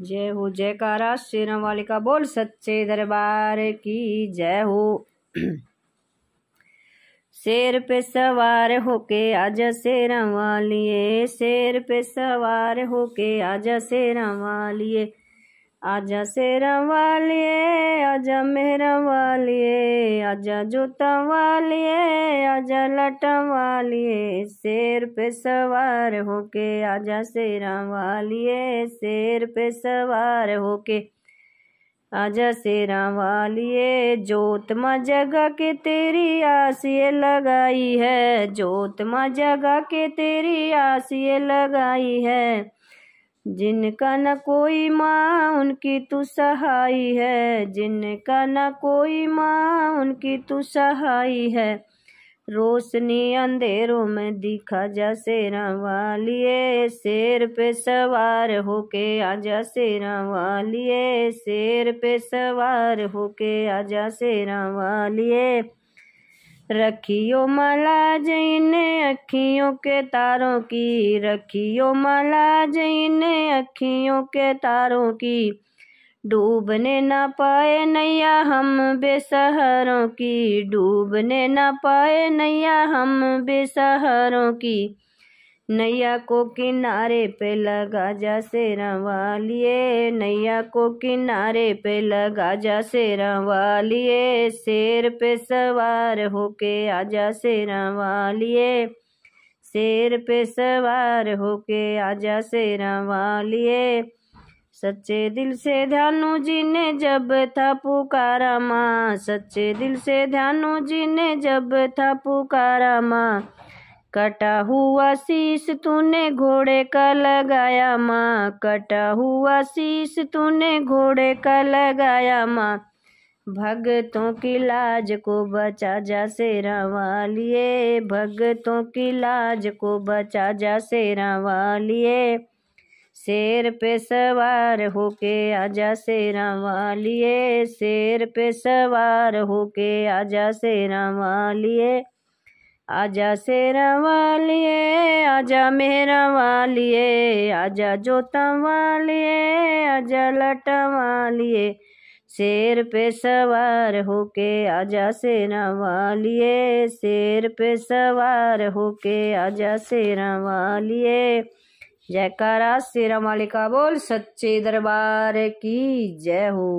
जय हो जयकारा श्री राम बोल सच्चे दरबार की जय हो शेर पे सवार होके आज शेर वालिए शेर पे सवार होके आज शेर वालिए आजा शेरा वालिए आजा मेहरा वालिए आजा जूता वालिए आजा लटा वालिए शेर पे सवार होके आजा शेरा वालिए शेर पे सवार होके आजा शेरा वालिए जोत माँ जगा के तेरी आसिए लगाई है जोत माँ जगा के तेरी आसिए लगाई है जिनका न कोई माँ उनकी तू तो सहाई है जिनका न कोई माँ उनकी तू तो सहाई है रोशनी अंधेरों में दिखा जा शेरा वालिए शेर पे सवार होके आजा शेरा वालिए शेर पे सवार होके आजा शेरा वालिए रखियो माला जैने अखियों के तारों की रखियो माला जैने अखियों के तारों की डूबने ना पाए नैया हम बेसहारों की डूबने ना पाए नैया हम बेसहारों की नैया को किनारे पे लगा जा से रवालिए नैया को किनारे पे लगा जा से रवालिए शेर पे सवार होके आजा शेरा वालिए शेर पे सवार होके आजा से रवालिए सच्चे दिल से ध्यानु जी ने जब था पुकारा माँ सच्चे दिल से ध्यानू जी ने जब था पुकारा माँ कटा हुआ शीश तूने घोड़े का लगाया माँ कटा हुआ शीश तूने घोड़े का लगाया माँ भगतों की लाज को बचा जा सेरा वालिए भगतों की लाज को बचा जा सेरा वालिए शेर पे सवार होके आजा सेरा वालिए शेर पे सवार होके आजा सेरा वालिए आजा शेरा वालिए आजा मेरा वालिए आजा जोता वालिए आजा लट वालिए शेर पे सवार होके आजा शेरा वालिए शेर पे सवार होके आजा शेरा वालिए जयकारा शेरा मालिका बोल सच्चे दरबार की जय हो